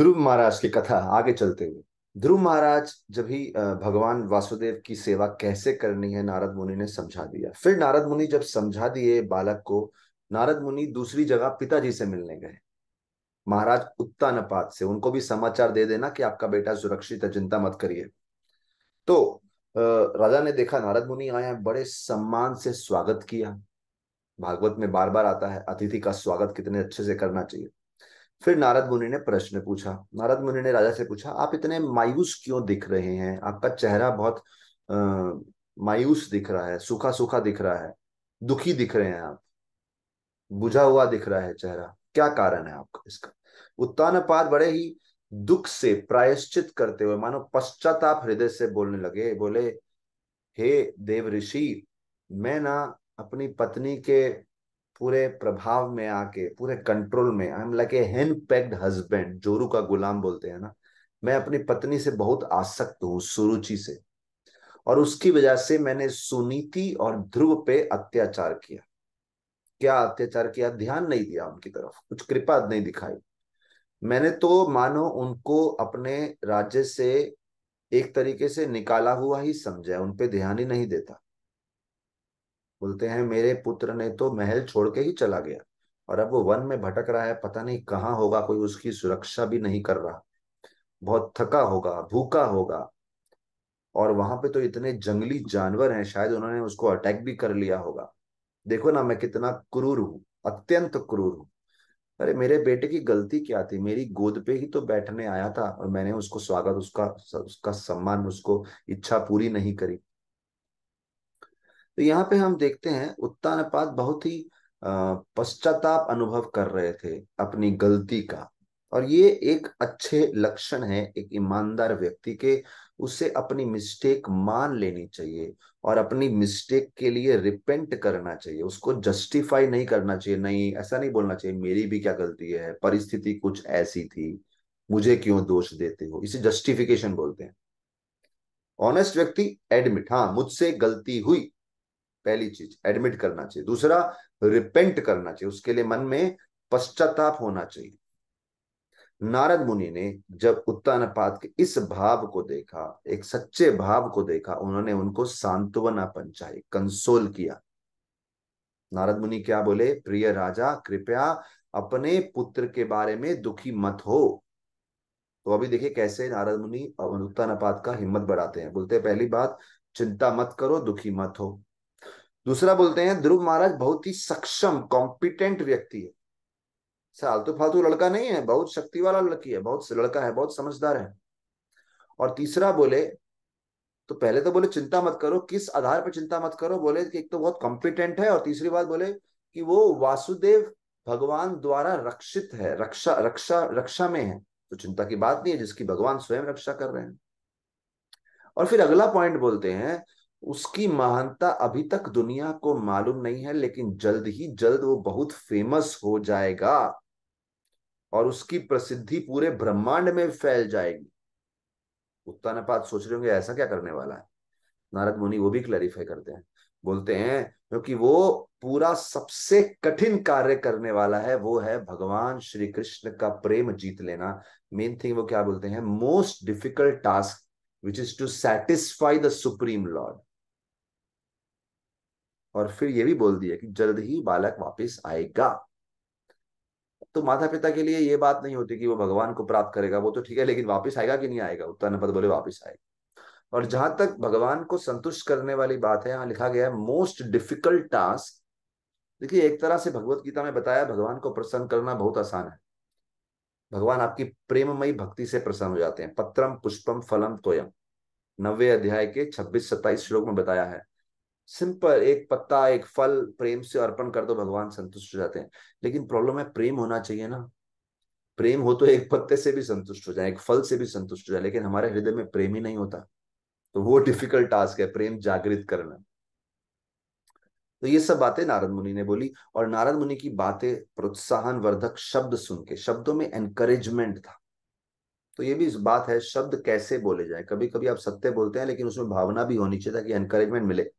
ध्रुव महाराज की कथा आगे चलते हुए ध्रुव महाराज जब ही भगवान वासुदेव की सेवा कैसे करनी है नारद मुनि ने समझा दिया फिर नारद मुनि जब समझा दिए बालक को नारद मुनि दूसरी जगह पिताजी से मिलने गए महाराज उत्तानपात से उनको भी समाचार दे देना कि आपका बेटा सुरक्षित है चिंता मत करिए तो राजा ने देखा नारद मुनि आया बड़े सम्मान से स्वागत किया भागवत में बार बार आता है अतिथि का स्वागत कितने अच्छे से करना चाहिए फिर नारद मुनि ने प्रश्न पूछा नारद मुनि ने राजा से पूछा आप इतने मायूस क्यों दिख रहे हैं आपका चेहरा बहुत मायूस दिख रहा है सूखा सूखा दिख रहा है दुखी दिख रहे हैं आप बुझा हुआ दिख रहा है चेहरा क्या कारण है आपका इसका उत्तान पार बड़े ही दुख से प्रायश्चित करते हुए मानो पश्चाताप हृदय से बोलने लगे बोले हे देव ऋषि मैं ना अपनी पत्नी के पूरे प्रभाव में आके पूरे कंट्रोल में I am like a henpecked husband जोरू का गुलाम बोलते हैं ना मैं अपनी पत्नी से बहुत आसक्त हूँ सुरुचि से और उसकी वजह से मैंने सुनीति और ध्रुव पे अत्याचार किया क्या अत्याचार किया ध्यान नहीं दिया उनकी तरफ कुछ कृपा नहीं दिखाई मैंने तो मानो उनको अपने राज्य से एक तरीके से निकाला हुआ ही समझा उन पे ध्यान ही नहीं देता बोलते हैं मेरे पुत्र ने तो महल छोड़ के ही चला गया और अब वो वन में भटक रहा है पता नहीं कहाँ होगा कोई उसकी सुरक्षा भी नहीं कर रहा बहुत थका होगा भूखा होगा और वहां पे तो इतने जंगली जानवर हैं शायद उन्होंने उसको अटैक भी कर लिया होगा देखो ना मैं कितना क्रूर हूं अत्यंत क्रूर हूँ अरे मेरे बेटे की गलती क्या थी मेरी गोद पे ही तो बैठने आया था और मैंने उसको स्वागत उसका उसका सम्मान उसको इच्छा पूरी नहीं करी तो यहाँ पे हम देखते हैं उत्तानपाद बहुत ही पश्चाताप अनुभव कर रहे थे अपनी गलती का और ये एक अच्छे लक्षण है एक ईमानदार व्यक्ति के उसे अपनी मिस्टेक मान लेनी चाहिए और अपनी मिस्टेक के लिए रिपेंट करना चाहिए उसको जस्टिफाई नहीं करना चाहिए नहीं ऐसा नहीं बोलना चाहिए मेरी भी क्या गलती है परिस्थिति कुछ ऐसी थी मुझे क्यों दोष देते हो इसे जस्टिफिकेशन बोलते हैं ऑनेस्ट व्यक्ति एडमिट हाँ मुझसे गलती हुई पहली चीज एडमिट करना चाहिए दूसरा रिपेंट करना चाहिए उसके लिए मन में पश्चाताप होना चाहिए नारद मुनि ने जब उत्तानपात के इस भाव को देखा एक सच्चे भाव को देखा उन्होंने उनको सांत्वना पंचाई कंसोल किया नारद मुनि क्या बोले प्रिय राजा कृपया अपने पुत्र के बारे में दुखी मत हो तो अभी देखिए कैसे नारद मुनि उत्तानपात का हिम्मत बढ़ाते हैं बोलते हैं पहली बात चिंता मत करो दुखी मत हो दूसरा बोलते हैं ध्रुव महाराज बहुत ही सक्षम कॉम्पिटेंट व्यक्ति है फालतू तो फालतू लड़का नहीं है बहुत शक्ति वाला लड़की है बहुत लड़का है बहुत समझदार है और तीसरा बोले तो पहले तो बोले चिंता मत करो किस आधार पर चिंता मत करो बोले कि एक तो बहुत कॉम्पिटेंट है और तीसरी बात बोले कि वो वासुदेव भगवान द्वारा रक्षित है रक्षा रक्षा रक्षा में है तो चिंता की बात नहीं है जिसकी भगवान स्वयं रक्षा कर रहे हैं और फिर अगला पॉइंट बोलते हैं उसकी महानता अभी तक दुनिया को मालूम नहीं है लेकिन जल्द ही जल्द वो बहुत फेमस हो जाएगा और उसकी प्रसिद्धि पूरे ब्रह्मांड में फैल जाएगी उत्तानपात सोच रहे होंगे ऐसा क्या करने वाला है नारद मुनि वो भी क्लैरिफाई करते हैं बोलते हैं क्योंकि वो पूरा सबसे कठिन कार्य करने वाला है वो है भगवान श्री कृष्ण का प्रेम जीत लेना मेन थिंग वो क्या बोलते हैं most difficult task which is to satisfy the supreme lord और फिर ये भी बोल दिया कि जल्द ही बालक वापस आएगा तो माता पिता के लिए ये बात नहीं होती कि वो भगवान को प्राप्त करेगा वो तो ठीक है लेकिन वापस आएगा कि नहीं आएगा उत्तर पद बोले वापस आएगा और जहां तक भगवान को संतुष्ट करने वाली बात है यहाँ लिखा गया है मोस्ट डिफिकल्ट टास्क देखिए एक तरह से भगवत गीता में बताया भगवान को प्रसन्न करना बहुत आसान है भगवान आपकी प्रेममयी भक्ति से प्रसन्न हो जाते हैं पत्रम पुष्पम फलम तोयम नवे अध्याय के छब्बीस सत्ताईस श्लोक में बताया है सिंपल एक पत्ता एक फल प्रेम से अर्पण कर दो भगवान संतुष्ट हो जाते हैं लेकिन प्रॉब्लम है प्रेम होना चाहिए ना प्रेम हो तो एक पत्ते से भी संतुष्ट हो जाए एक फल से भी संतुष्ट हो जाए लेकिन हमारे हृदय में प्रेम ही नहीं होता तो वो डिफिकल्ट टास्क है प्रेम जागृत करना तो ये सब बातें नारद मुनि ने बोली और नारद मुनि की बातें प्रोत्साहन वर्धक शब्द सुन के शब्दों में एनकरेजमेंट था तो ये भी इस बात है शब्द कैसे बोले जाए कभी कभी आप सत्य बोलते हैं लेकिन उसमें भावना भी होनी चाहिए ताकि एनकरेजमेंट मिले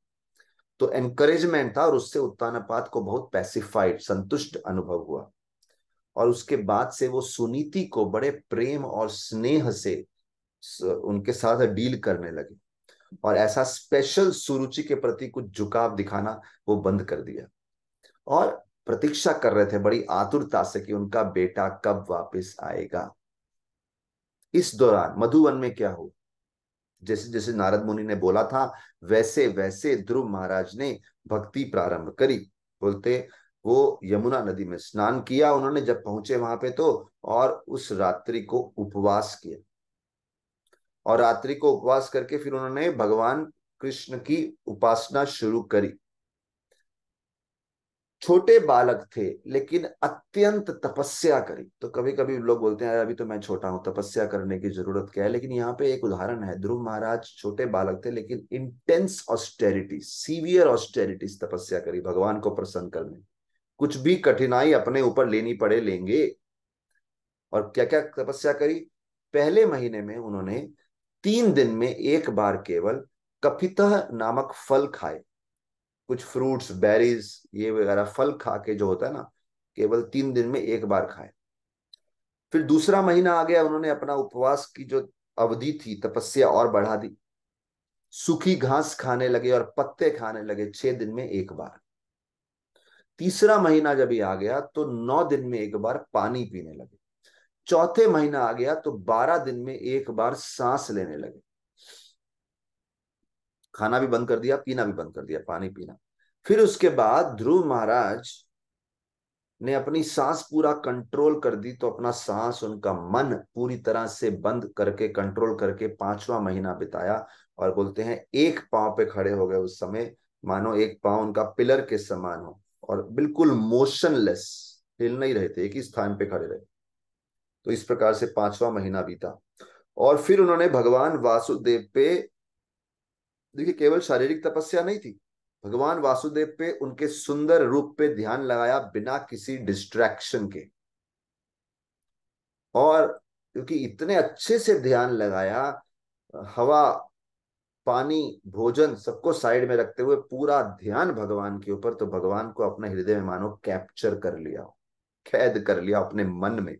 तो एनकरेजमेंट था और उससे उत्तानापात को बहुत पैसिफाइड संतुष्ट अनुभव हुआ और उसके बाद से वो सुनीति को बड़े प्रेम और स्नेह से उनके साथ डील करने लगे और ऐसा स्पेशल सुरुचि के प्रति कुछ झुकाव दिखाना वो बंद कर दिया और प्रतीक्षा कर रहे थे बड़ी आतुरता से कि उनका बेटा कब वापस आएगा इस दौरान मधुवन में क्या हुआ जैसे जैसे नारद मुनि ने बोला था वैसे वैसे ध्रुव महाराज ने भक्ति प्रारंभ करी बोलते वो यमुना नदी में स्नान किया उन्होंने जब पहुंचे वहां पे तो और उस रात्रि को उपवास किया और रात्रि को उपवास करके फिर उन्होंने भगवान कृष्ण की उपासना शुरू करी छोटे बालक थे लेकिन अत्यंत तपस्या करी तो कभी कभी लोग बोलते हैं अभी तो मैं छोटा हूं तपस्या करने की जरूरत क्या है लेकिन यहाँ पे एक उदाहरण है ध्रुव महाराज छोटे बालक थे लेकिन इंटेंस ऑस्टेरिटी सीवियर ऑस्टेरिटीज तपस्या करी भगवान को प्रसन्न करने कुछ भी कठिनाई अपने ऊपर लेनी पड़े लेंगे और क्या क्या तपस्या करी पहले महीने में उन्होंने तीन दिन में एक बार केवल कपिता नामक फल खाए कुछ फ्रूट्स बेरीज ये वगैरह फल खा के जो होता है ना केवल तीन दिन में एक बार खाए फिर दूसरा महीना आ गया उन्होंने अपना उपवास की जो अवधि थी तपस्या और बढ़ा दी सूखी घास खाने लगे और पत्ते खाने लगे छह दिन में एक बार तीसरा महीना जब आ गया तो नौ दिन में एक बार पानी पीने लगे चौथे महीना आ गया तो बारह दिन में एक बार सांस लेने लगे खाना भी बंद कर दिया पीना भी बंद कर दिया पानी पीना फिर उसके बाद ध्रुव महाराज ने अपनी सांस पूरा कंट्रोल कर दी तो अपना सांस उनका मन पूरी तरह से बंद करके कंट्रोल करके पांचवा महीना बिताया और बोलते हैं एक पांव पे खड़े हो गए उस समय मानो एक पांव उनका पिलर के समान हो और बिल्कुल मोशनलेस हिल नहीं रहे थे एक ही स्थान पे खड़े रहे तो इस प्रकार से पांचवा महीना बीता और फिर उन्होंने भगवान वासुदेव पे देखिए केवल शारीरिक तपस्या नहीं थी भगवान वासुदेव पे उनके सुंदर रूप पे ध्यान लगाया बिना किसी डिस्ट्रैक्शन के और क्योंकि इतने अच्छे से ध्यान लगाया हवा पानी भोजन सबको साइड में रखते हुए पूरा ध्यान भगवान के ऊपर तो भगवान को अपने हृदय में मानो कैप्चर कर लिया कैद कर लिया अपने मन में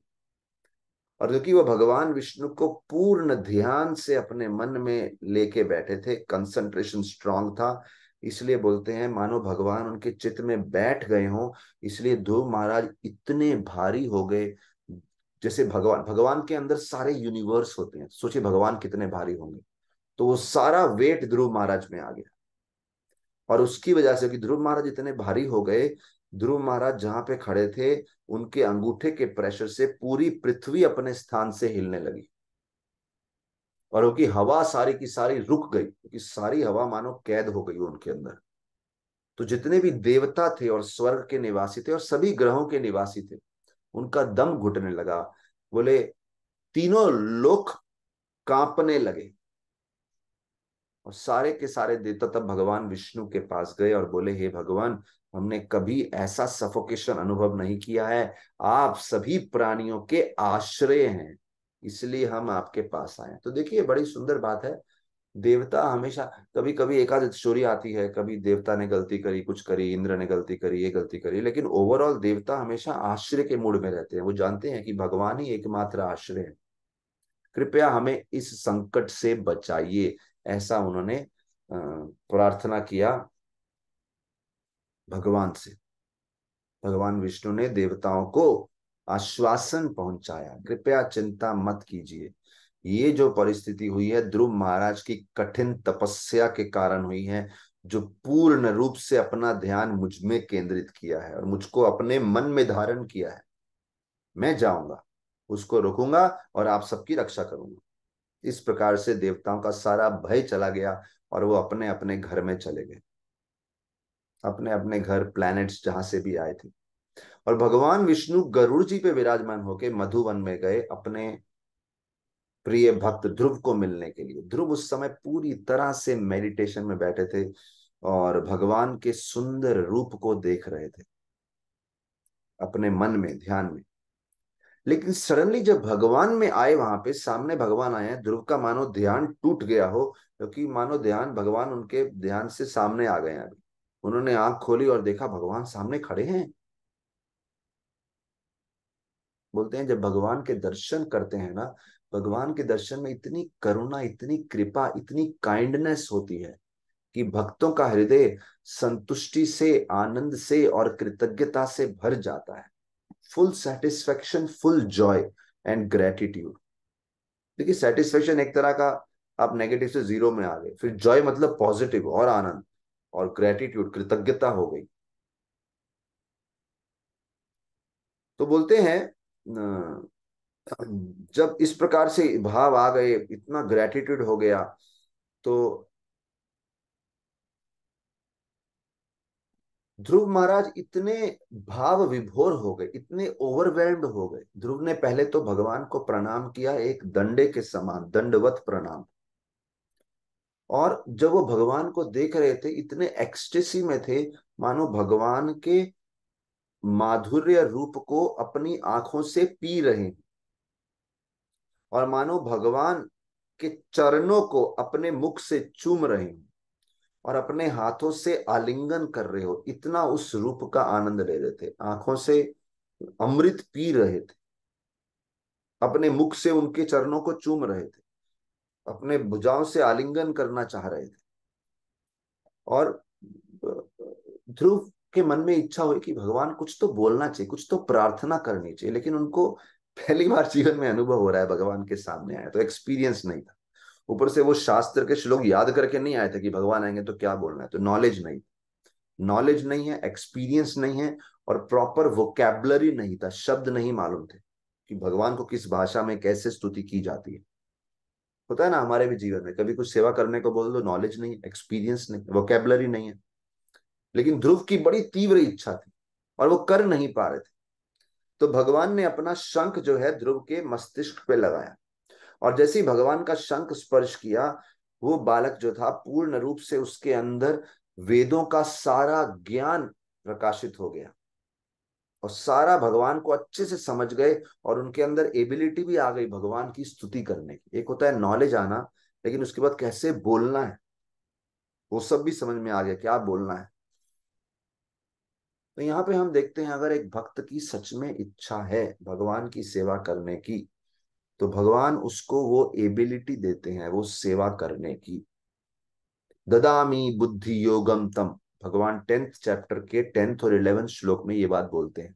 और क्योंकि वो भगवान विष्णु को पूर्ण ध्यान से अपने मन में लेके बैठे थे कंसंट्रेशन स्ट्रांग था इसलिए बोलते हैं मानो भगवान उनके चित्त में बैठ गए हों इसलिए ध्रुव महाराज इतने भारी हो गए जैसे भगवान भगवान के अंदर सारे यूनिवर्स होते हैं सोचिए भगवान कितने भारी होंगे तो वो सारा वेट ध्रुव महाराज में आ गया और उसकी वजह से कि ध्रुव महाराज इतने भारी हो गए ध्रुव महाराज जहां पे खड़े थे उनके अंगूठे के प्रेशर से पूरी पृथ्वी अपने स्थान से हिलने लगी और उनकी हवा सारी की सारी रुक गई क्योंकि सारी हवा मानो कैद हो गई उनके अंदर तो जितने भी देवता थे और स्वर्ग के निवासी थे और सभी ग्रहों के निवासी थे उनका दम घुटने लगा बोले तीनों लोक कांपने लगे और सारे के सारे देवता तब भगवान विष्णु के पास गए और बोले हे भगवान हमने कभी ऐसा सफोकेशन अनुभव नहीं किया है आप सभी प्राणियों के आश्रय हैं इसलिए हम आपके पास आए तो देखिए बड़ी सुंदर बात है देवता हमेशा कभी कभी एकादश चोरी आती है कभी देवता ने गलती करी कुछ करी इंद्र ने गलती करी ये गलती करी लेकिन ओवरऑल देवता हमेशा आश्रय के मूड में रहते हैं वो जानते हैं कि भगवान ही एकमात्र आश्रय है कृपया हमें इस संकट से बचाइए ऐसा उन्होंने प्रार्थना किया भगवान से भगवान विष्णु ने देवताओं को आश्वासन पहुंचाया कृपया चिंता मत कीजिए ये जो परिस्थिति हुई है ध्रुव महाराज की कठिन तपस्या के कारण हुई है जो पूर्ण रूप से अपना ध्यान मुझ में केंद्रित किया है और मुझको अपने मन में धारण किया है मैं जाऊंगा उसको रोकूंगा और आप सबकी रक्षा करूंगा इस प्रकार से देवताओं का सारा भय चला गया और वो अपने अपने घर में चले गए अपने अपने घर प्लैनेट्स जहां से भी आए थे और भगवान विष्णु गरुड़ जी पे विराजमान होकर मधुवन में गए अपने प्रिय भक्त ध्रुव को मिलने के लिए ध्रुव उस समय पूरी तरह से मेडिटेशन में बैठे थे और भगवान के सुंदर रूप को देख रहे थे अपने मन में ध्यान में लेकिन सडनली जब भगवान में आए वहां पे सामने भगवान आए हैं ध्रुव का मानो ध्यान टूट गया हो क्योंकि मानो ध्यान भगवान उनके ध्यान से सामने आ गए अभी उन्होंने आंख खोली और देखा भगवान सामने खड़े हैं बोलते हैं जब भगवान के दर्शन करते हैं ना भगवान के दर्शन में इतनी करुणा इतनी कृपा इतनी काइंडनेस होती है कि भक्तों का हृदय संतुष्टि से आनंद से और कृतज्ञता से भर जाता है full satisfaction full joy and gratitude देखिए सेटिस्फेक्शन एक तरह का आप नेगेटिव से जीरो में आ गए फिर जॉय मतलब पॉजिटिव और आनंद और ग्रेटिट्यूड कृतज्ञता हो गई तो बोलते हैं जब इस प्रकार से भाव आ गए इतना ग्रेटिट्यूड हो गया तो ध्रुव महाराज इतने भाव विभोर हो गए इतने ओवरवेल्ड हो गए ध्रुव ने पहले तो भगवान को प्रणाम किया एक दंडे के समान दंडवत प्रणाम और जब वो भगवान को देख रहे थे इतने एक्सटेसी में थे मानो भगवान के माधुर्य रूप को अपनी आंखों से पी रहे हैं और मानो भगवान के चरणों को अपने मुख से चूम रहे हैं और अपने हाथों से आलिंगन कर रहे हो इतना उस रूप का आनंद ले रहे थे आंखों से अमृत पी रहे थे अपने मुख से उनके चरणों को चूम रहे थे अपने भुजाओं से आलिंगन करना चाह रहे थे और ध्रुव के मन में इच्छा हुई कि भगवान कुछ तो बोलना चाहिए कुछ तो प्रार्थना करनी चाहिए लेकिन उनको पहली बार जीवन में अनुभव हो रहा है भगवान के सामने आया तो एक्सपीरियंस नहीं था ऊपर से वो शास्त्र के श्लोक याद करके नहीं आए थे कि भगवान आएंगे तो क्या बोलना है तो नॉलेज नहीं नॉलेज नहीं है एक्सपीरियंस नहीं है और प्रॉपर वोकेबलरी नहीं था शब्द नहीं मालूम थे कि भगवान को किस भाषा में कैसे स्तुति की जाती है होता है ना हमारे भी जीवन में कभी कुछ सेवा करने को बोल दो नॉलेज नहीं एक्सपीरियंस नहीं वोकेबलरी नहीं है लेकिन ध्रुव की बड़ी तीव्र इच्छा थी और वो कर नहीं पा रहे थे तो भगवान ने अपना शंख जो है ध्रुव के मस्तिष्क पे लगाया और जैसे ही भगवान का शंख स्पर्श किया वो बालक जो था पूर्ण रूप से उसके अंदर वेदों का सारा ज्ञान प्रकाशित हो गया और सारा भगवान को अच्छे से समझ गए और उनके अंदर एबिलिटी भी आ गई भगवान की स्तुति करने की एक होता है नॉलेज आना लेकिन उसके बाद कैसे बोलना है वो सब भी समझ में आ गया क्या बोलना है तो यहाँ पे हम देखते हैं अगर एक भक्त की सच में इच्छा है भगवान की सेवा करने की तो भगवान उसको वो एबिलिटी देते हैं वो सेवा करने की ददामी बुद्धि योगम तम भगवान टेंथ चैप्टर के टेंथ और इलेवेंथ श्लोक में ये बात बोलते हैं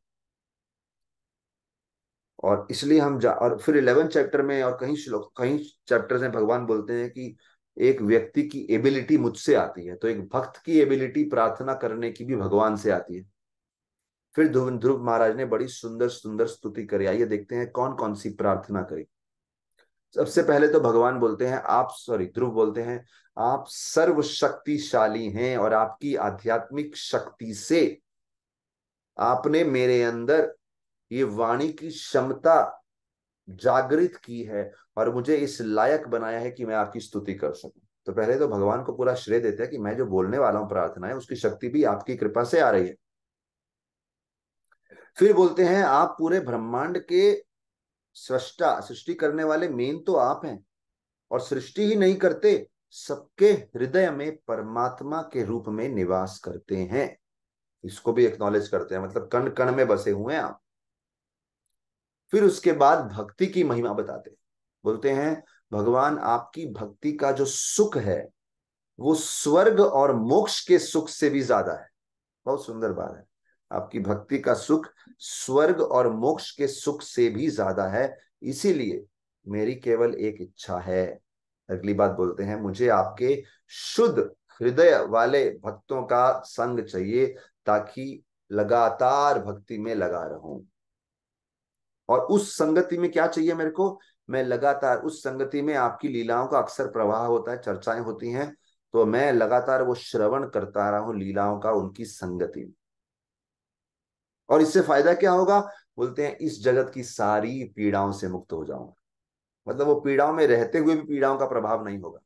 और इसलिए हम जा और फिर इलेवेंथ चैप्टर में और कहीं श्लोक कहीं चैप्टर में भगवान बोलते हैं कि एक व्यक्ति की एबिलिटी मुझसे आती है तो एक भक्त की एबिलिटी प्रार्थना करने की भी भगवान से आती है फिर ध्रुव महाराज ने बड़ी सुंदर सुंदर स्तुति करी आइए देखते हैं कौन कौन सी प्रार्थना करी सबसे पहले तो भगवान बोलते हैं आप सॉरी ध्रुव बोलते हैं आप सर्वशक्तिशाली हैं और आपकी आध्यात्मिक शक्ति से आपने मेरे अंदर ये वाणी की क्षमता जागृत की है और मुझे इस लायक बनाया है कि मैं आपकी स्तुति कर सकूं तो पहले तो भगवान को पूरा श्रेय देते हैं कि मैं जो बोलने वाला हूं प्रार्थना है उसकी शक्ति भी आपकी कृपा से आ रही है फिर बोलते हैं आप पूरे ब्रह्मांड के सृष्टा सृष्टि करने वाले मेन तो आप हैं और सृष्टि ही नहीं करते सबके हृदय में परमात्मा के रूप में निवास करते हैं इसको भी एक्नॉलेज करते हैं मतलब कण कण में बसे हुए हैं आप फिर उसके बाद भक्ति की महिमा बताते हैं बोलते हैं भगवान आपकी भक्ति का जो सुख है वो स्वर्ग और मोक्ष के सुख से भी ज्यादा है बहुत सुंदर बात है आपकी भक्ति का सुख स्वर्ग और मोक्ष के सुख से भी ज्यादा है इसीलिए मेरी केवल एक इच्छा है अगली बात बोलते हैं मुझे आपके शुद्ध हृदय वाले भक्तों का संग चाहिए ताकि लगातार भक्ति में लगा रहूं और उस संगति में क्या चाहिए मेरे को मैं लगातार उस संगति में आपकी लीलाओं का अक्सर प्रवाह होता है चर्चाएं होती हैं तो मैं लगातार वो श्रवण करता रहा हूं लीलाओं का उनकी संगति में और इससे फायदा क्या होगा बोलते हैं इस जगत की सारी पीड़ाओं से मुक्त हो जाऊंगा मतलब वो पीड़ाओं में रहते हुए भी पीड़ाओं का प्रभाव नहीं होगा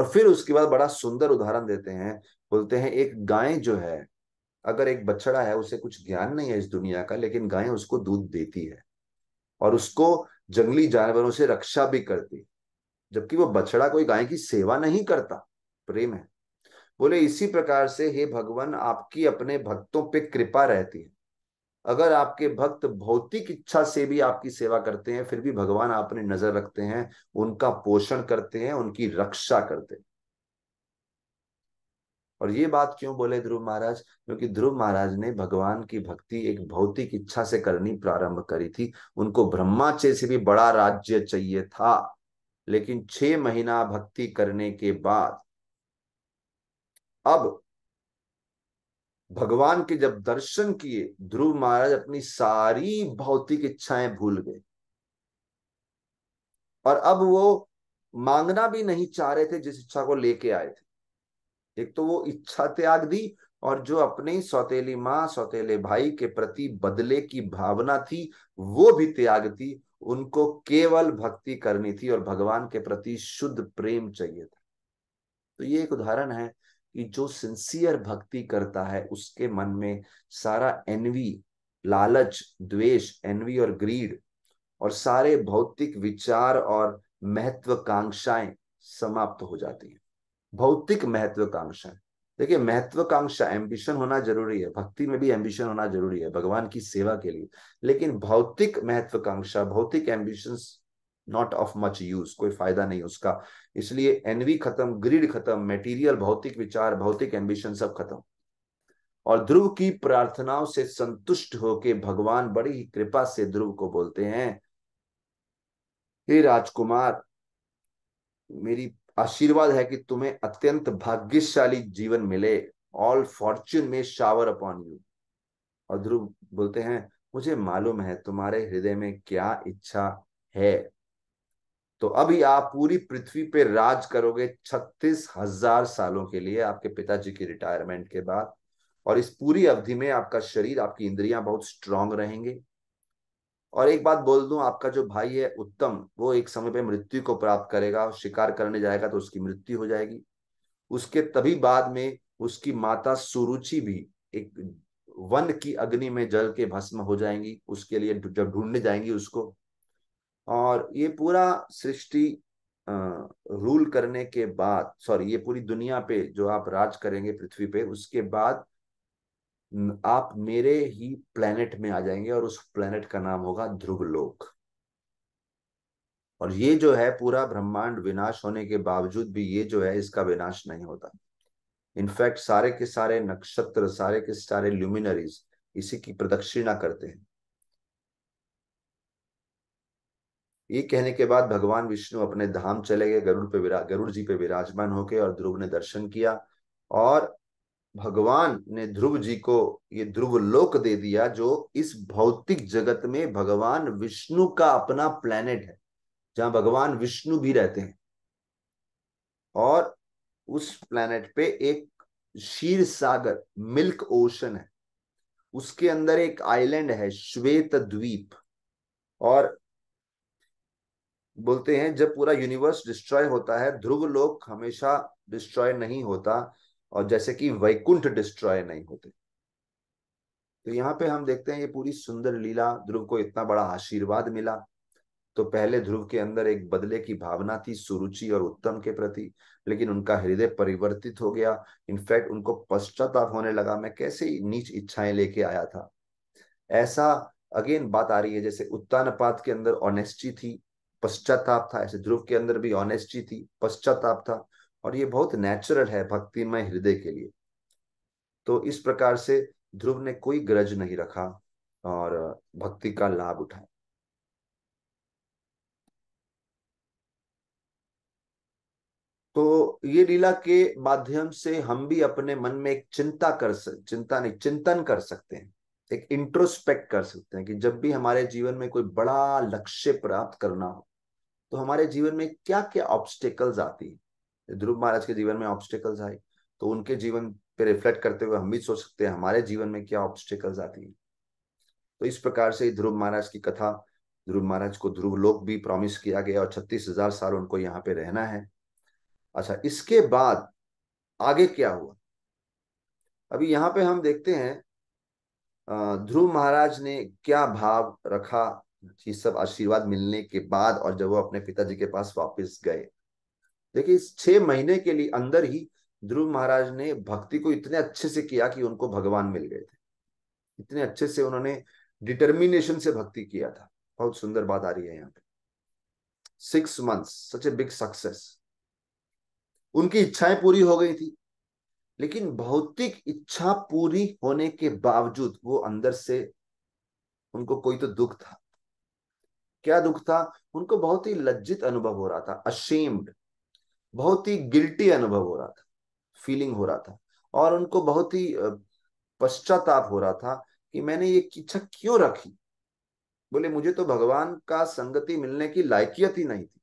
और फिर उसके बाद बड़ा सुंदर उदाहरण देते हैं बोलते हैं एक गाय जो है अगर एक बछड़ा है उसे कुछ ज्ञान नहीं है इस दुनिया का लेकिन गाय उसको दूध देती है और उसको जंगली जानवरों से रक्षा भी करती जबकि वो बछड़ा कोई गाय की सेवा नहीं करता प्रेम है बोले इसी प्रकार से हे भगवान आपकी अपने भक्तों पे कृपा रहती है अगर आपके भक्त भौतिक इच्छा से भी आपकी सेवा करते हैं फिर भी भगवान आपने नजर रखते हैं उनका पोषण करते हैं उनकी रक्षा करते हैं और ये बात क्यों बोले ध्रुव महाराज क्योंकि ध्रुव महाराज ने भगवान की भक्ति एक भौतिक इच्छा से करनी प्रारंभ करी थी उनको ब्रह्माचर्य से भी बड़ा राज्य चाहिए था लेकिन छह महीना भक्ति करने के बाद अब भगवान के जब दर्शन किए ध्रुव महाराज अपनी सारी भौतिक इच्छाएं भूल गए और अब वो मांगना भी नहीं चाह रहे थे जिस इच्छा को लेके आए थे एक तो वो इच्छा त्याग दी और जो अपनी सौतेली माँ सौतेले भाई के प्रति बदले की भावना थी वो भी त्याग थी उनको केवल भक्ति करनी थी और भगवान के प्रति शुद्ध प्रेम चाहिए था तो ये एक उदाहरण है कि जो सिंसियर भक्ति करता है उसके मन में सारा एनवी लालच द्वेष एनवी और ग्रीड और सारे भौतिक विचार और महत्वाकांक्षाएं समाप्त हो जाती हैं भौतिक महत्वाकांक्षाएं देखिए महत्वाकांक्षा एम्बिशन होना जरूरी है भक्ति में भी एम्बिशन होना जरूरी है भगवान की सेवा के लिए लेकिन भौतिक महत्वाकांक्षा भौतिक ambition not of much use कोई फायदा नहीं उसका इसलिए एनवी खत्म ग्रीड खत्म मेटीरियल भौतिक विचार भौतिक एम्बिशन सब खत्म और ध्रुव की प्रार्थनाओं से संतुष्ट होके भगवान बड़ी ही कृपा से ध्रुव को बोलते हैं हे राजकुमार मेरी आशीर्वाद है कि तुम्हें अत्यंत भाग्यशाली जीवन मिले ऑल फॉर्च्यून में शावर अपॉन यू और ध्रुव बोलते हैं मुझे मालूम है तुम्हारे हृदय में क्या इच्छा है तो अभी आप पूरी पृथ्वी पे राज करोगे छत्तीस हजार सालों के लिए आपके पिताजी की रिटायरमेंट के बाद और इस पूरी अवधि में आपका शरीर आपकी इंद्रियां बहुत स्ट्रांग रहेंगे और एक बात बोल दूं आपका जो भाई है उत्तम वो एक समय पे मृत्यु को प्राप्त करेगा और शिकार करने जाएगा तो उसकी मृत्यु हो जाएगी उसके तभी बाद में उसकी माता सुरुचि भी एक वन की अग्नि में जल के भस्म हो जाएंगी उसके लिए जब ढूंढने जाएंगी उसको और ये पूरा सृष्टि रूल करने के बाद सॉरी ये पूरी दुनिया पे जो आप राज करेंगे पृथ्वी पे उसके बाद आप मेरे ही प्लेनेट में आ जाएंगे और उस प्लेनेट का नाम होगा ध्रुवलोक और ये जो है पूरा ब्रह्मांड विनाश होने के बावजूद भी ये जो है इसका विनाश नहीं होता इनफैक्ट सारे के सारे नक्षत्र सारे के सारे ल्यूमिनरीज इसी की प्रदक्षिणा करते हैं ये कहने के बाद भगवान विष्णु अपने धाम चले गए गरुड़ पे विरा गरुड़ जी पे विराजमान होके और ध्रुव ने दर्शन किया और भगवान ने ध्रुव जी को ये ध्रुव लोक दे दिया जो इस भौतिक जगत में भगवान विष्णु का अपना प्लेनेट है जहां भगवान विष्णु भी रहते हैं और उस प्लेनेट पे एक शीर सागर मिल्क ओशन है उसके अंदर एक आइलैंड है श्वेत द्वीप और बोलते हैं जब पूरा यूनिवर्स डिस्ट्रॉय होता है ध्रुव लोक हमेशा डिस्ट्रॉय नहीं होता और जैसे कि वैकुंठ डिस्ट्रॉय नहीं होते तो यहाँ पे हम देखते हैं ये पूरी सुंदर लीला ध्रुव को इतना बड़ा आशीर्वाद मिला तो पहले ध्रुव के अंदर एक बदले की भावना थी सुरुचि और उत्तम के प्रति लेकिन उनका हृदय परिवर्तित हो गया इनफैक्ट उनको पश्चाताप होने लगा मैं कैसे नीच इच्छाएं लेके आया था ऐसा अगेन बात आ रही है जैसे उत्तानपात के अंदर ऑनेस्टी थी पश्चाताप था ऐसे ध्रुव के अंदर भी ऑनेस्टी थी पश्चाताप था और ये बहुत नेचुरल है भक्तिमय हृदय के लिए तो इस प्रकार से ध्रुव ने कोई ग्रज नहीं रखा और भक्ति का लाभ उठाया तो ये लीला के माध्यम से हम भी अपने मन में एक चिंता कर चिंता नहीं चिंतन कर सकते हैं एक इंट्रोस्पेक्ट कर सकते हैं कि जब भी हमारे जीवन में कोई बड़ा लक्ष्य प्राप्त करना हो तो हमारे जीवन में क्या क्या ऑब्स्टेकल्स आती है ध्रुव महाराज के जीवन में ऑब्स्टेकल्स आए तो उनके जीवन पे रिफ्लेक्ट करते हुए हम भी सोच सकते हैं हमारे जीवन में क्या ऑब्स्टेकल्स आती है तो इस प्रकार से ध्रुव महाराज की कथा ध्रुव महाराज को ध्रुव लोक भी प्रॉमिस किया गया और छत्तीस हजार साल उनको यहाँ पे रहना है अच्छा इसके बाद आगे क्या हुआ अभी यहाँ पे हम देखते हैं ध्रुव महाराज ने क्या भाव रखा ये सब आशीर्वाद मिलने के बाद और जब वो अपने पिताजी के पास वापस गए देखिए इस छह महीने के लिए अंदर ही ध्रुव महाराज ने भक्ति को इतने अच्छे से किया कि उनको भगवान मिल गए थे इतने अच्छे से उन्होंने डिटर्मिनेशन से भक्ति किया था बहुत सुंदर बात आ रही है यहाँ पे six months such a big success उनकी इच्छाएं पूरी हो गई थी लेकिन भौतिक इच्छा पूरी होने के बावजूद वो अंदर से उनको कोई तो दुख था क्या दुख था उनको बहुत ही लज्जित अनुभव हो रहा था अशेम्ड बहुत ही गिल्टी अनुभव हो रहा था फीलिंग हो रहा था और उनको बहुत ही पश्चाताप हो रहा था कि मैंने ये इच्छा क्यों रखी बोले मुझे तो भगवान का संगति मिलने की लायकियत ही नहीं थी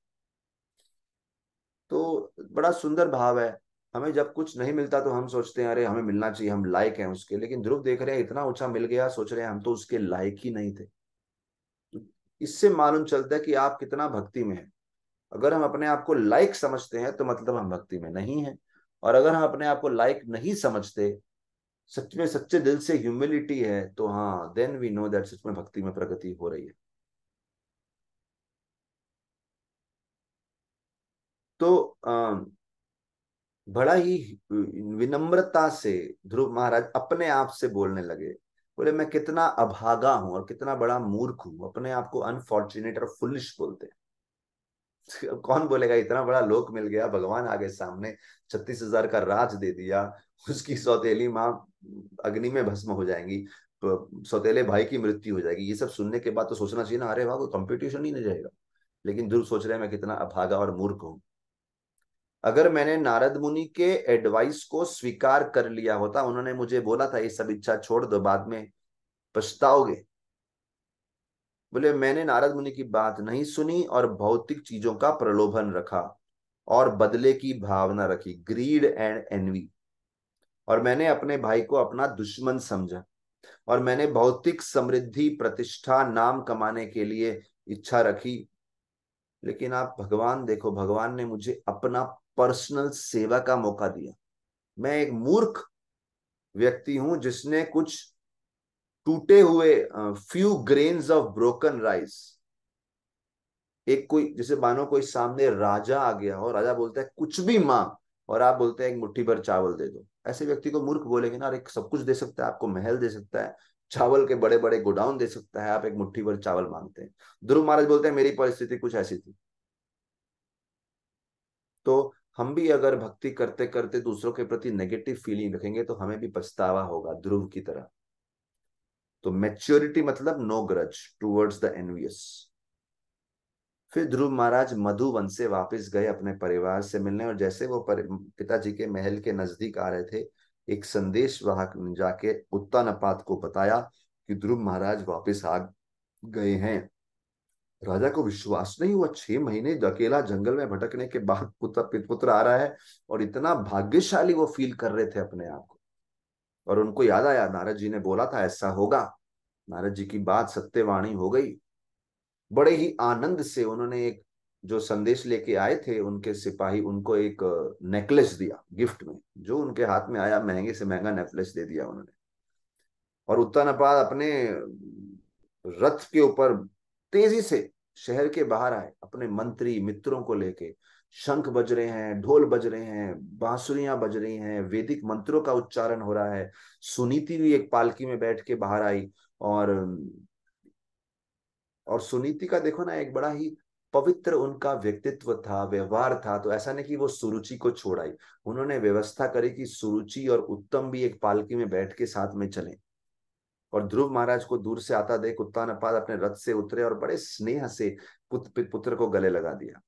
तो बड़ा सुंदर भाव है हमें जब कुछ नहीं मिलता तो हम सोचते हैं अरे हमें मिलना चाहिए हम लायक हैं उसके लेकिन ध्रुव देख रहे हैं इतना ऊंचा मिल गया सोच रहे हैं हम तो उसके लायक ही नहीं थे इससे मालूम चलता है कि आप कितना भक्ति में हैं अगर हम अपने आप को लाइक समझते हैं तो मतलब हम भक्ति में नहीं हैं और अगर हम अपने आप को लाइक नहीं समझते सच में सच्चे दिल से ह्यूमिलिटी है तो हाँ देन वी नो दैट सच में भक्ति में प्रगति हो रही है तो बड़ा ही विनम्रता से ध्रुव महाराज अपने आप से बोलने लगे बोले मैं कितना अभागा हूं और कितना बड़ा मूर्ख हूं अपने आप को अनफॉर्चुनेट और फुलिश बोलते हैं कौन बोलेगा इतना बड़ा लोक मिल गया भगवान आगे सामने छत्तीस हजार का राज दे दिया उसकी सौतेली माँ अग्नि में भस्म हो जाएंगी सौतेले भाई की मृत्यु हो जाएगी ये सब सुनने के बाद तो सोचना चाहिए ना अरे वाह कोई कंपटीशन ही नहीं रहेगा लेकिन दूर सोच रहे हैं मैं कितना अभागा और मूर्ख हूँ अगर मैंने नारद मुनि के एडवाइस को स्वीकार कर लिया होता उन्होंने मुझे बोला था ये सब इच्छा छोड़ दो बाद में पछताओगे बोले मैंने नारद मुनि की बात नहीं सुनी और भौतिक चीजों का प्रलोभन रखा और बदले की भावना रखी ग्रीड एंड एनवी और मैंने अपने भाई को अपना दुश्मन समझा और मैंने भौतिक समृद्धि प्रतिष्ठा नाम कमाने के लिए इच्छा रखी लेकिन आप भगवान देखो भगवान ने मुझे अपना पर्सनल सेवा का मौका दिया मैं एक मूर्ख व्यक्ति हूं जिसने कुछ टूटे हुए few grain of broken rice एक कोई जैसे मानो कोई सामने राजा आ गया हो राजा बोलता है कुछ भी मांग और आप बोलते हैं एक मुट्ठी भर चावल दे दो ऐसे व्यक्ति को मूर्ख बोलेंगे ना अरे सब कुछ दे सकता है आपको महल दे सकता है चावल के बड़े बड़े गोडाउन दे सकता है आप एक मुट्ठी भर चावल मांगते हैं ध्रुव महाराज बोलते हैं मेरी परिस्थिति कुछ ऐसी थी तो हम भी अगर भक्ति करते करते दूसरों के प्रति नेगेटिव फीलिंग रखेंगे तो हमें भी पछतावा होगा ध्रुव की तरह तो मैच्योरिटी मतलब no grudge towards the envious फिर ध्रुव महाराज मधुवन से वापस गए अपने परिवार से मिलने और जैसे वो पिताजी के महल के नजदीक आ रहे थे एक संदेश वाहक जाके उत्तानपात को बताया कि ध्रुव महाराज वापस आ गए हैं राजा को विश्वास नहीं हुआ छह महीने अकेला जंगल में भटकने के बाद पुत्र पुत्र आ रहा है और इतना भाग्यशाली वो फील कर रहे थे अपने आप को और उनको याद आया नारद जी ने बोला था ऐसा होगा नारद जी की बात सत्यवाणी हो गई बड़े ही आनंद से उन्होंने एक जो संदेश लेके आए थे उनके सिपाही उनको एक नेकलेस दिया गिफ्ट में जो उनके हाथ में आया महंगे से महंगा नेकलेस दे दिया उन्होंने और उत्तानपाद अपने रथ के ऊपर तेजी से शहर के बाहर आए अपने मंत्री मित्रों को लेके शंख बज रहे हैं ढोल बज रहे हैं बांसुरियां बज रही हैं वैदिक मंत्रों का उच्चारण हो रहा है सुनीति भी एक पालकी में बैठ के बाहर आई और और सुनीति का देखो ना एक बड़ा ही पवित्र उनका व्यक्तित्व था व्यवहार था तो ऐसा नहीं कि वो सुरुचि को छोड़ आई उन्होंने व्यवस्था करी कि सुरुचि और उत्तम भी एक पालकी में बैठ के साथ में चले और ध्रुव महाराज को दूर से आता देख उत्तानपाद अपने रथ से उतरे और बड़े स्नेह से पुत, पुत्र को गले लगा दिया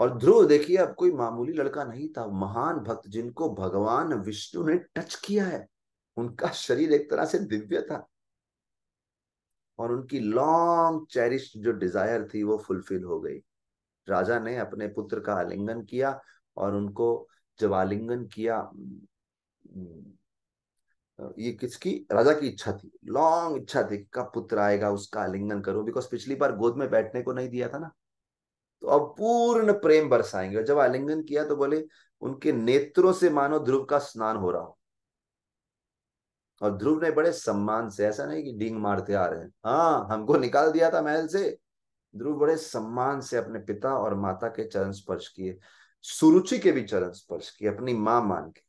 और ध्रुव देखिए अब कोई मामूली लड़का नहीं था महान भक्त जिनको भगवान विष्णु ने टच किया है उनका शरीर एक तरह से दिव्य था और उनकी लॉन्ग चेरिश जो डिजायर थी वो फुलफिल हो गई राजा ने अपने पुत्र का आलिंगन किया और उनको जब आलिंगन किया ये किसकी राजा की इच्छा थी लॉन्ग इच्छा थी कब पुत्र आएगा उसका आलिंगन करूं बिकॉज पिछली बार गोद में बैठने को नहीं दिया था ना तो अब पूर्ण प्रेम बरसाएंगे और जब आलिंगन किया तो बोले उनके नेत्रों से मानो ध्रुव का स्नान हो रहा हो और ध्रुव ने बड़े सम्मान से ऐसा नहीं कि डींग मारते आ रहे हैं हाँ हमको निकाल दिया था महल से ध्रुव बड़े सम्मान से अपने पिता और माता के चरण स्पर्श किए सुरुचि के भी चरण स्पर्श किए अपनी मां मान के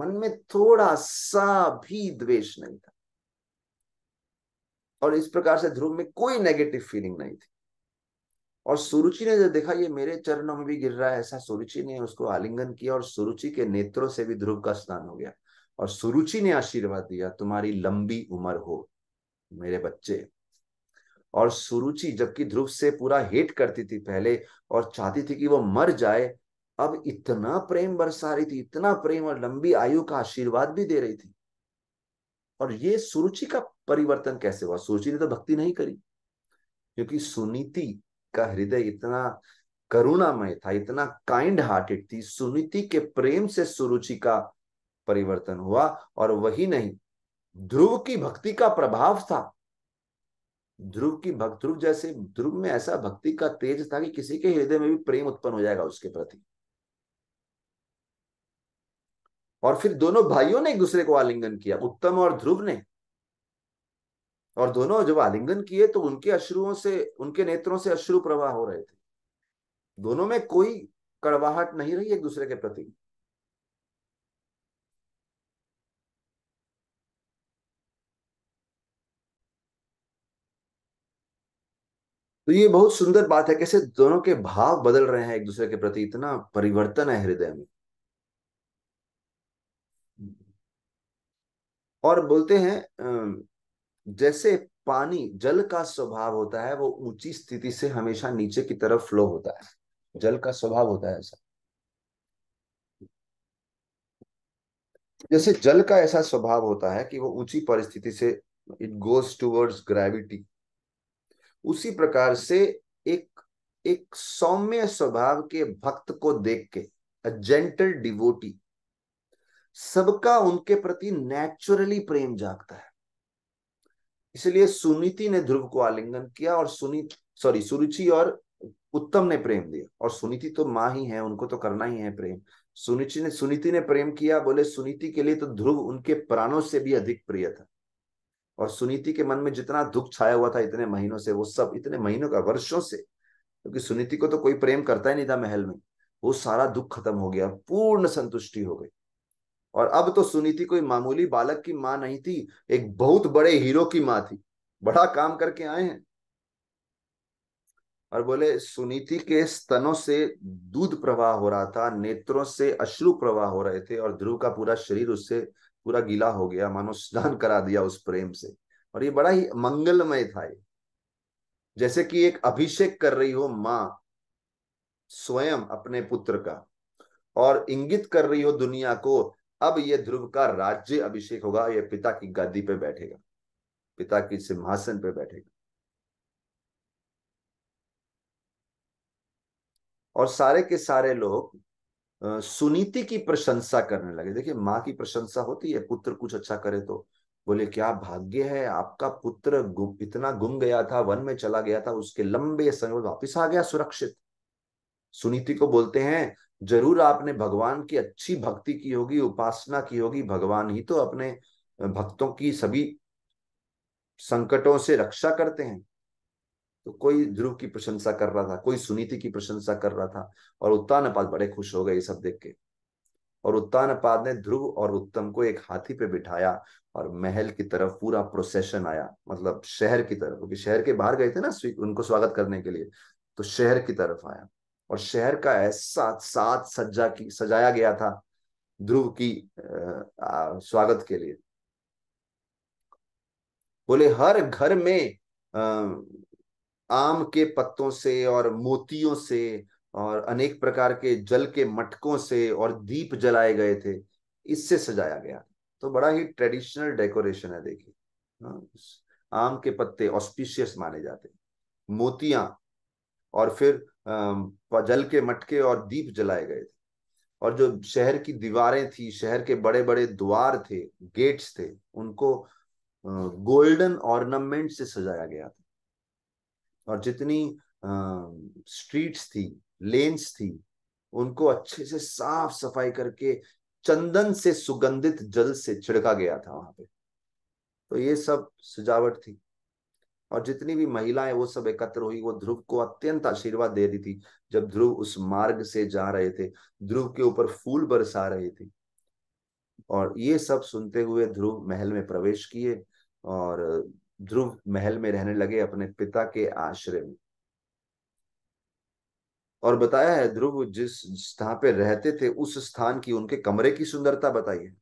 मन में थोड़ा सा भी द्वेष नहीं था और इस प्रकार से ध्रुव में कोई नेगेटिव फीलिंग नहीं थी और सुरुचि ने जो देखा ये मेरे चरणों में भी गिर रहा है ऐसा सुरुचि ने उसको आलिंगन किया और सुरुचि के नेत्रों से भी ध्रुव का स्नान हो गया और सुरुचि ने आशीर्वाद दिया तुम्हारी लंबी उम्र हो मेरे बच्चे और सुरुचि जबकि ध्रुव से पूरा हेट करती थी पहले और चाहती थी कि वो मर जाए अब इतना प्रेम बरसा रही थी इतना प्रेम और लंबी आयु का आशीर्वाद भी दे रही थी और ये सुरुचि का परिवर्तन कैसे हुआ सुरुचि ने तो भक्ति नहीं करी क्योंकि सुनीति का हृदय इतना करुणामय था इतना काइंड हार्टेड थी सुनीति के प्रेम से सुरुचि का परिवर्तन हुआ और वही नहीं ध्रुव की भक्ति का प्रभाव था ध्रुव की भक्त ध्रुव जैसे ध्रुव में ऐसा भक्ति का तेज था कि किसी के हृदय में भी प्रेम उत्पन्न हो जाएगा उसके प्रति और फिर दोनों भाइयों ने एक दूसरे को आलिंगन किया उत्तम और ध्रुव ने और दोनों जब आलिंगन किए तो उनके अश्रुओं से उनके नेत्रों से अश्रु प्रवाह हो रहे थे दोनों में कोई कड़वाहट नहीं रही एक दूसरे के प्रति तो ये बहुत सुंदर बात है कैसे दोनों के भाव बदल रहे हैं एक दूसरे के प्रति इतना परिवर्तन है हृदय में और बोलते हैं जैसे पानी जल का स्वभाव होता है वो ऊंची स्थिति से हमेशा नीचे की तरफ फ्लो होता है जल का स्वभाव होता है ऐसा जैसे जल का ऐसा स्वभाव होता है कि वो ऊंची परिस्थिति से इट गोज टूवर्ड्स ग्रेविटी उसी प्रकार से एक एक सौम्य स्वभाव के भक्त को देख के अ जेंटल डिवोटी सबका उनके प्रति नेचुरली प्रेम जागता है इसलिए सुनीति ने ध्रुव को आलिंगन किया और सुनी सॉरी सुरुचि और उत्तम ने प्रेम दिया और सुनीति तो माँ ही है उनको तो करना ही है प्रेम सुनिचि ने सुनीति ने प्रेम किया बोले सुनीति के लिए तो ध्रुव उनके प्राणों से भी अधिक प्रिय था और सुनीति के मन में जितना दुख छाया हुआ था इतने महीनों से वो सब इतने महीनों का वर्षों से क्योंकि तो सुनीति को तो कोई प्रेम करता ही नहीं था महल में वो सारा दुख खत्म हो गया पूर्ण संतुष्टि हो गई और अब तो सुनीति कोई मामूली बालक की मां नहीं थी एक बहुत बड़े हीरो की मां थी बड़ा काम करके आए हैं और बोले सुनीति के स्तनों से दूध प्रवाह हो रहा था नेत्रों से अश्रु प्रवाह हो रहे थे और ध्रुव का पूरा शरीर उससे पूरा गीला हो गया मानो स्नान करा दिया उस प्रेम से और ये बड़ा ही मंगलमय था ये जैसे कि एक अभिषेक कर रही हो मां स्वयं अपने पुत्र का और इंगित कर रही हो दुनिया को अब यह ध्रुव का राज्य अभिषेक होगा यह पिता की गद्दी पे बैठेगा पिता की सिंहासन पे बैठेगा और सारे के सारे लोग सुनीति की प्रशंसा करने लगे देखिए माँ की प्रशंसा होती है पुत्र कुछ अच्छा करे तो बोले क्या भाग्य है आपका पुत्र गु, इतना गुम गया था वन में चला गया था उसके लंबे समय वापिस आ गया सुरक्षित सुनीति को बोलते हैं जरूर आपने भगवान की अच्छी भक्ति की होगी उपासना की होगी भगवान ही तो अपने भक्तों की सभी संकटों से रक्षा करते हैं तो कोई ध्रुव की प्रशंसा कर रहा था कोई सुनीति की प्रशंसा कर रहा था और उत्तान बड़े खुश हो गए ये सब देख के और उत्तान ने ध्रुव और उत्तम को एक हाथी पे बिठाया और महल की तरफ पूरा प्रोसेशन आया मतलब शहर की तरफ क्योंकि शहर के बाहर गए थे ना उनको स्वागत करने के लिए तो शहर की तरफ आया और शहर का ऐसा साथ सज्जा की सजाया गया था ध्रुव की आ, स्वागत के लिए बोले हर घर में आम के पत्तों से और मोतियों से और अनेक प्रकार के जल के मटकों से और दीप जलाए गए थे इससे सजाया गया तो बड़ा ही ट्रेडिशनल डेकोरेशन है देखिए हाँ, आम के पत्ते ऑस्पिशियस माने जाते मोतियां और फिर जल के मटके और दीप जलाए गए थे और जो शहर की दीवारें थी शहर के बड़े बड़े द्वार थे गेट्स थे उनको गोल्डन ऑर्नामेंट से सजाया गया था और जितनी स्ट्रीट्स थी लेन्स थी उनको अच्छे से साफ सफाई करके चंदन से सुगंधित जल से छिड़का गया था वहां पे तो ये सब सजावट थी और जितनी भी महिलाएं वो सब एकत्र हुई वो ध्रुव को अत्यंत आशीर्वाद दे रही थी जब ध्रुव उस मार्ग से जा रहे थे ध्रुव के ऊपर फूल बरसा रहे थे और ये सब सुनते हुए ध्रुव महल में प्रवेश किए और ध्रुव महल में रहने लगे अपने पिता के आश्रय में और बताया है ध्रुव जिस स्थान पे रहते थे उस स्थान की उनके कमरे की सुंदरता बताइए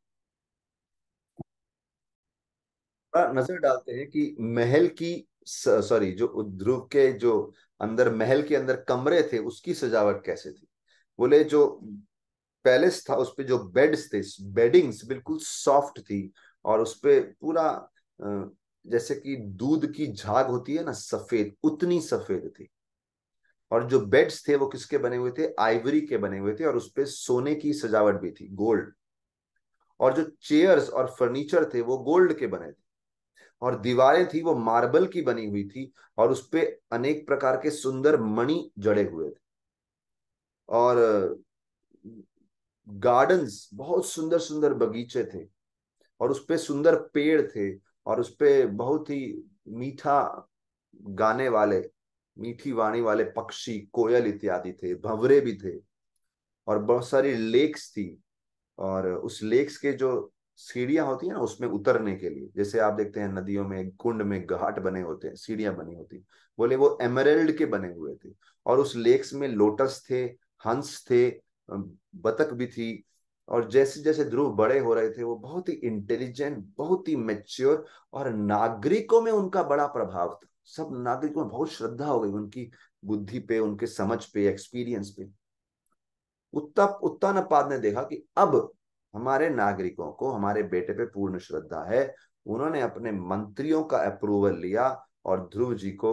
नजर डालते हैं कि महल की सॉरी जो ध्रुव के जो अंदर महल के अंदर कमरे थे उसकी सजावट कैसे थी बोले जो पैलेस था उस पर जो बेड्स थे बेडिंग्स बिल्कुल सॉफ्ट थी और उस पर पूरा जैसे कि दूध की झाग होती है ना सफेद उतनी सफेद थी और जो बेड्स थे वो किसके बने हुए थे आइवरी के बने हुए थे और उसपे सोने की सजावट भी थी गोल्ड और जो चेयर्स और फर्नीचर थे वो गोल्ड के बने थे और दीवारें थी वो मार्बल की बनी हुई थी और उसपे अनेक प्रकार के सुंदर मणि जड़े हुए थे और गार्डन्स बहुत सुंदर सुंदर बगीचे थे और उसपे सुंदर पेड़ थे और उसपे बहुत ही मीठा गाने वाले मीठी वाणी वाले पक्षी कोयल इत्यादि थे भंवरे भी थे और बहुत सारी लेक्स थी और उस लेक्स के जो सीढ़ियां होती है ना उसमें उतरने के लिए जैसे आप देखते हैं नदियों में कुंड में घाट बने होते हैं सीढ़ियां बनी होती बोले वो एमरेल्ड के बने हुए थे और उस लेक्स में लोटस थे हंस थे बतक भी थी और जैसे जैसे ध्रुव बड़े हो रहे थे वो बहुत ही इंटेलिजेंट बहुत ही मेच्योर और नागरिकों में उनका बड़ा प्रभाव था सब नागरिकों में बहुत श्रद्धा हो गई उनकी बुद्धि पे उनके समझ पे एक्सपीरियंस पे उत्तान उत्तानपाद ने देखा कि अब हमारे नागरिकों को हमारे बेटे पे पूर्ण श्रद्धा है उन्होंने अपने मंत्रियों का अप्रूवल लिया और ध्रुव जी को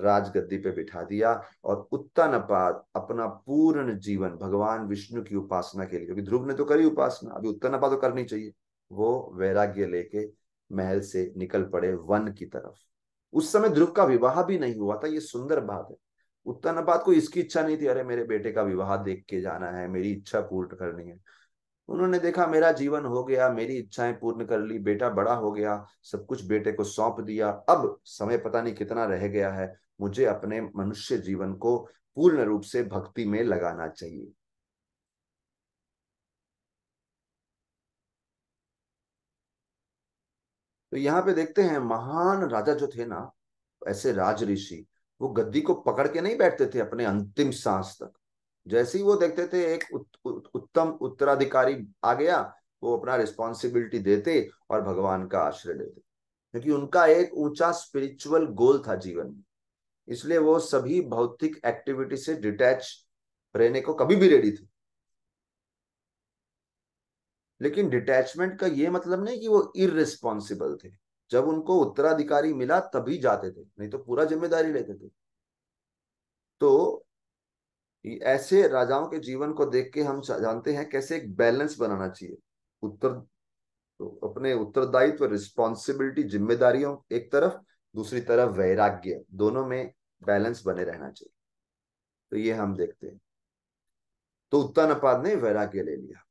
राजगद्दी पे बिठा दिया और उत्तानपाद अपना पूर्ण जीवन भगवान विष्णु की उपासना के लिए क्योंकि ध्रुव ने तो करी उपासना अभी उत्तानपाद तो करनी चाहिए वो वैराग्य लेके महल से निकल पड़े वन की तरफ उस समय ध्रुव का विवाह भी नहीं हुआ था ये सुंदर बात है उत्तानपाद को इसकी इच्छा नहीं थी अरे मेरे बेटे का विवाह देख के जाना है मेरी इच्छा पूर्ण करनी है उन्होंने देखा मेरा जीवन हो गया मेरी इच्छाएं पूर्ण कर ली बेटा बड़ा हो गया सब कुछ बेटे को सौंप दिया अब समय पता नहीं कितना रह गया है मुझे अपने मनुष्य जीवन को पूर्ण रूप से भक्ति में लगाना चाहिए तो यहाँ पे देखते हैं महान राजा जो थे ना ऐसे राज ऋषि वो गद्दी को पकड़ के नहीं बैठते थे अपने अंतिम सांस तक जैसे ही वो देखते थे एक उत, उत्तम उत्तराधिकारी आ गया वो अपना रिस्पॉन्सिबिलिटी देते और भगवान का आश्रय लेते क्योंकि उनका एक ऊंचा स्पिरिचुअल गोल था जीवन में इसलिए वो सभी भौतिक एक्टिविटी से डिटैच रहने को कभी भी रेडी थे लेकिन डिटैचमेंट का ये मतलब नहीं कि वो इरेस्पॉन्सिबल थे जब उनको उत्तराधिकारी मिला तभी जाते थे नहीं तो पूरा जिम्मेदारी लेते थे तो ऐसे राजाओं के जीवन को देख के हम जानते हैं कैसे एक बैलेंस बनाना चाहिए उत्तर तो अपने उत्तरदायित्व रिस्पॉन्सिबिलिटी जिम्मेदारियों एक तरफ दूसरी तरफ वैराग्य दोनों में बैलेंस बने रहना चाहिए तो ये हम देखते हैं तो उत्तानपाद ने वैराग्य ले लिया